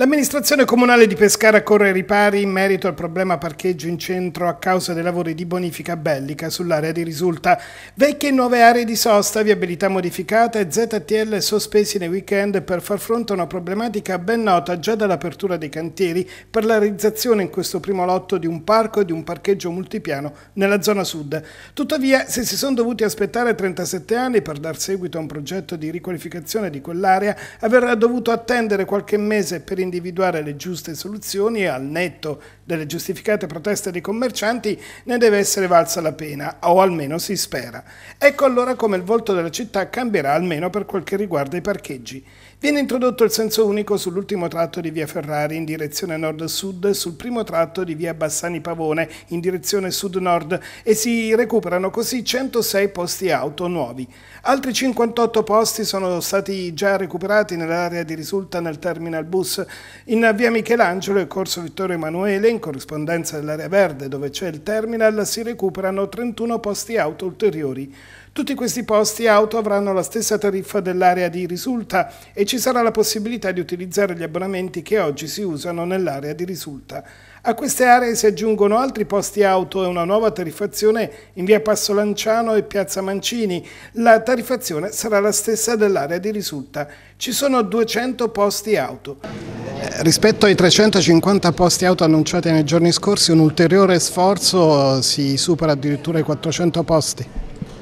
L'amministrazione comunale di Pescara corre ai ripari in merito al problema parcheggio in centro a causa dei lavori di bonifica bellica sull'area di risulta. Vecchie e nuove aree di sosta, viabilità modificata e ZTL sospesi nei weekend per far fronte a una problematica ben nota già dall'apertura dei cantieri per la realizzazione in questo primo lotto di un parco e di un parcheggio multipiano nella zona sud. Tuttavia, se si sono dovuti aspettare 37 anni per dar seguito a un progetto di riqualificazione di quell'area, avrà dovuto attendere qualche mese per iniziare individuare le giuste soluzioni e al netto delle giustificate proteste dei commercianti ne deve essere valsa la pena, o almeno si spera. Ecco allora come il volto della città cambierà almeno per quel che riguarda i parcheggi. Viene introdotto il senso unico sull'ultimo tratto di via Ferrari in direzione nord-sud, sul primo tratto di via Bassani Pavone in direzione sud-nord e si recuperano così 106 posti auto nuovi. Altri 58 posti sono stati già recuperati nell'area di risulta nel terminal bus in via Michelangelo e corso Vittorio Emanuele, in corrispondenza dell'area verde dove c'è il terminal, si recuperano 31 posti auto ulteriori. Tutti questi posti auto avranno la stessa tariffa dell'area di risulta e ci sarà la possibilità di utilizzare gli abbonamenti che oggi si usano nell'area di risulta. A queste aree si aggiungono altri posti auto e una nuova tariffazione in via Passo Lanciano e piazza Mancini. La tariffazione sarà la stessa dell'area di risulta. Ci sono 200 posti auto. Rispetto ai 350 posti auto annunciati nei giorni scorsi, un ulteriore sforzo eh, si supera addirittura i 400 posti?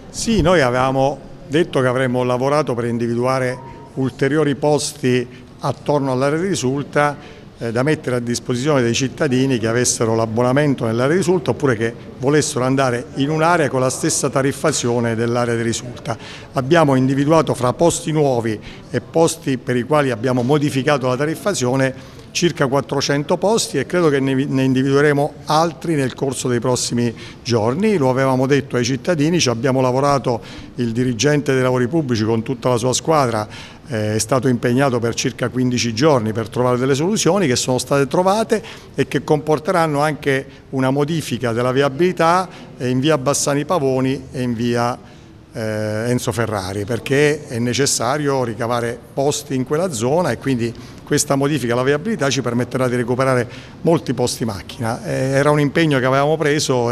Sì, noi avevamo detto che avremmo lavorato per individuare ulteriori posti attorno alla risulta eh, da mettere a disposizione dei cittadini che avessero l'abbonamento nell'area di risulta oppure che volessero andare in un'area con la stessa tariffazione dell'area di risulta. Abbiamo individuato fra posti nuovi e posti per i quali abbiamo modificato la tariffazione circa 400 posti e credo che ne individueremo altri nel corso dei prossimi giorni, lo avevamo detto ai cittadini, ci abbiamo lavorato il dirigente dei lavori pubblici con tutta la sua squadra eh, è stato impegnato per circa 15 giorni per trovare delle soluzioni che sono state trovate e che comporteranno anche una modifica della viabilità eh, in via Bassani Pavoni e in via eh, Enzo Ferrari perché è necessario ricavare posti in quella zona e quindi questa modifica alla viabilità ci permetterà di recuperare molti posti macchina. Era un impegno che avevamo preso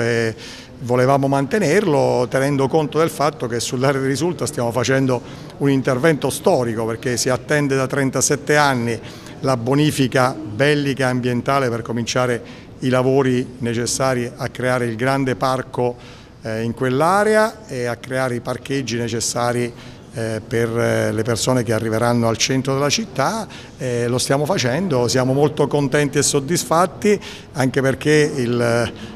volevamo mantenerlo tenendo conto del fatto che sull'area di risulta stiamo facendo un intervento storico perché si attende da 37 anni la bonifica bellica ambientale per cominciare i lavori necessari a creare il grande parco eh, in quell'area e a creare i parcheggi necessari eh, per eh, le persone che arriveranno al centro della città, eh, lo stiamo facendo, siamo molto contenti e soddisfatti anche perché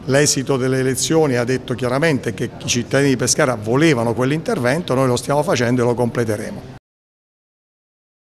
l'esito delle elezioni ha detto chiaramente che i cittadini di Pescara volevano quell'intervento, noi lo stiamo facendo e lo completeremo.